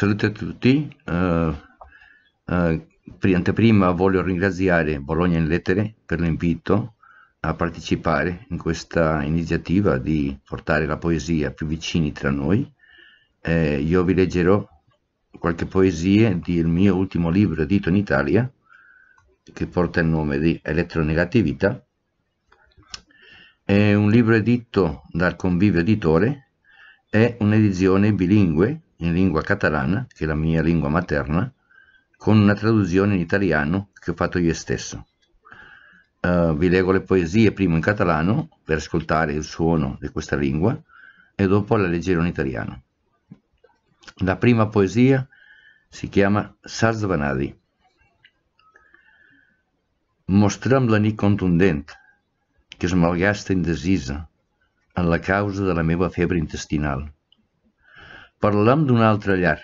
salute a tutti. Uh, uh, anteprima voglio ringraziare Bologna in Lettere per l'invito a partecipare in questa iniziativa di portare la poesia più vicini tra noi. Eh, io vi leggerò qualche poesia del mio ultimo libro edito in Italia, che porta il nome di Elettronegatività. È un libro edito dal Convivio Editore, è un'edizione bilingue in lingua catalana, che è la mia lingua materna, con una traduzione in italiano che ho fatto io stesso. Uh, vi leggo le poesie prima in catalano per ascoltare il suono di questa lingua e dopo la leggerò in italiano. La prima poesia si chiama Sarsvanadi. Mostram la nit contundente che es malgasta indecisa alla causa della mia febbre intestinale. parlem d'una altra llar,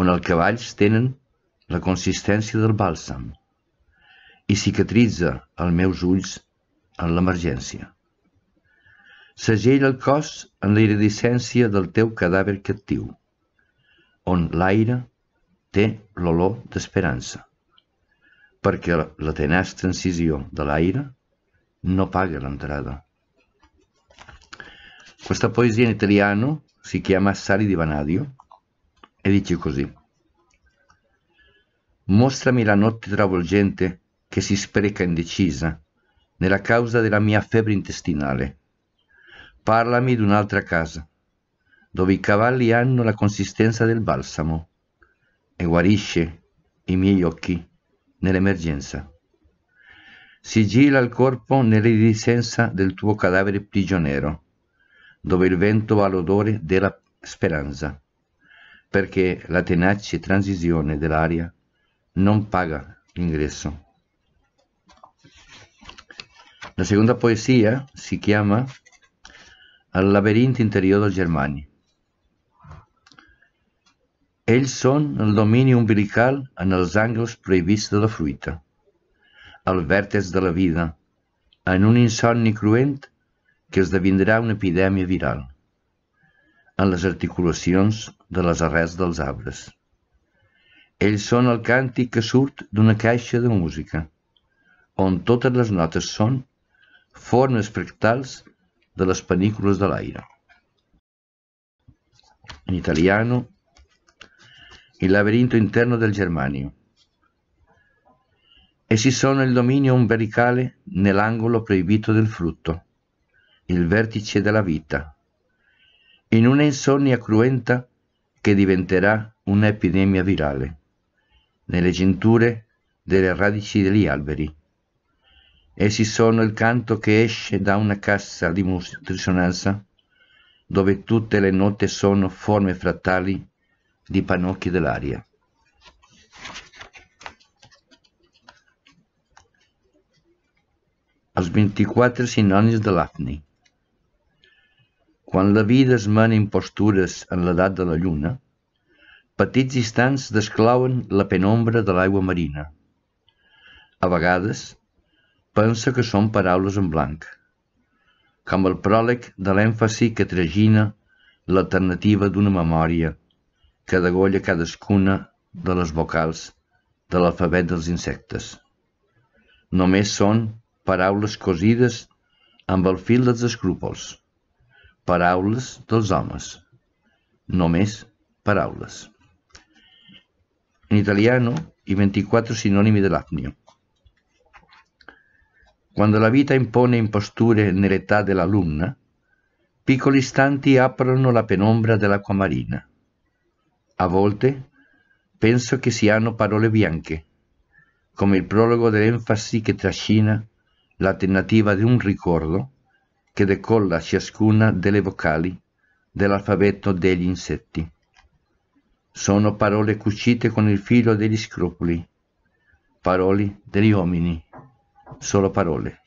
on els cavalls tenen la consistència del bàlsam i cicatritza els meus ulls en l'emergència. Segella el cos en iridescència del teu cadàver captiu, on l'aire té l'olor d'esperança, perquè la tenaç transició de l'aire no paga l'entrada. Questa poesia in italiano si chiama Sali di Vanadio e dice così Mostrami la notte travolgente che si spreca indecisa nella causa della mia febbre intestinale. Parlami di un'altra casa, dove i cavalli hanno la consistenza del balsamo e guarisce i miei occhi nell'emergenza. Sigilla il corpo nell'irisenza del tuo cadavere prigioniero dove il vento ha l'odore della speranza, perché la tenace transizione dell'aria non paga l'ingresso. La seconda poesia si chiama Al labirinto interior germani. E il són nel dominio umbilical en els angles prohibits della fruita, al vèrtex della vita, in un insonni cruente que esdevindrà una epidèmia viral en les articulacions de les arrels dels arbres. Ells són el càntic que surt d'una caixa de música, on totes les notes són formes fractals de les panícules de l'aire. In italiano, il labirinto interno del germanio. Essi sono il dominio umbericale nell'angolo proibito del frutto il vertice della vita, in una insonnia cruenta che diventerà un'epidemia virale, nelle cinture delle radici degli alberi. Essi sono il canto che esce da una cassa di dissonanza dove tutte le note sono forme frattali di pannocchi dell'aria. Os 24 sinônimos de Quan la vida es mena impostures en l'edat de la lluna, petits instants desclauen la penombra de l'aigua marina. A vegades, pensa que són paraules en blanc, com el pròleg de l'èmfasi que tragina l'alternativa d'una memòria que degolla cadascuna de les vocals de l'alfabet dels insectes. Només són paraules cosides amb el fil dels escrúpols. paraules dels homes. Només paraules. In italiano i 24 sinonimi dell'apnio. Quando la vita impone imposture nell'età della luna, piccoli istanti aprono la penombra dell'acqua marina. A volte penso che siano parole bianche, come il prologo dell'enfasi che trascina la tentativa di un ricordo che decolla ciascuna delle vocali dell'alfabeto degli insetti. Sono parole cucite con il filo degli scrupoli, parole degli uomini, solo parole.